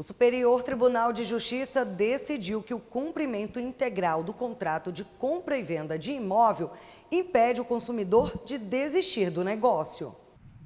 O Superior Tribunal de Justiça decidiu que o cumprimento integral do contrato de compra e venda de imóvel impede o consumidor de desistir do negócio.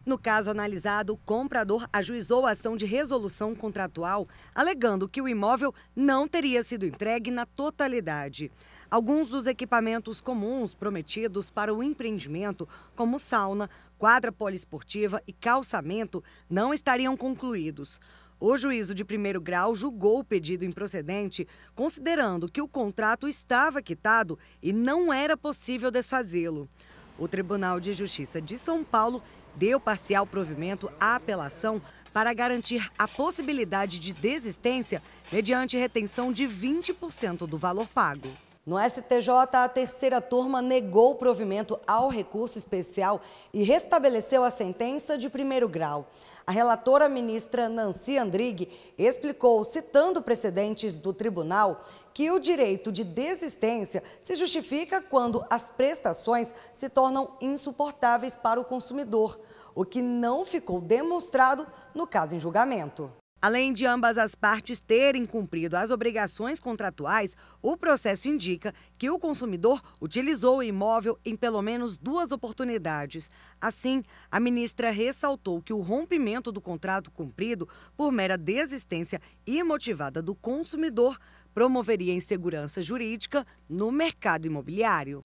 No caso analisado, o comprador ajuizou a ação de resolução contratual, alegando que o imóvel não teria sido entregue na totalidade. Alguns dos equipamentos comuns prometidos para o empreendimento, como sauna, quadra poliesportiva e calçamento, não estariam concluídos. O juízo de primeiro grau julgou o pedido improcedente, considerando que o contrato estava quitado e não era possível desfazê-lo. O Tribunal de Justiça de São Paulo deu parcial provimento à apelação para garantir a possibilidade de desistência mediante retenção de 20% do valor pago. No STJ, a terceira turma negou o provimento ao recurso especial e restabeleceu a sentença de primeiro grau. A relatora ministra Nancy Andrighi explicou, citando precedentes do tribunal, que o direito de desistência se justifica quando as prestações se tornam insuportáveis para o consumidor, o que não ficou demonstrado no caso em julgamento. Além de ambas as partes terem cumprido as obrigações contratuais, o processo indica que o consumidor utilizou o imóvel em pelo menos duas oportunidades. Assim, a ministra ressaltou que o rompimento do contrato cumprido por mera desistência imotivada do consumidor promoveria insegurança jurídica no mercado imobiliário.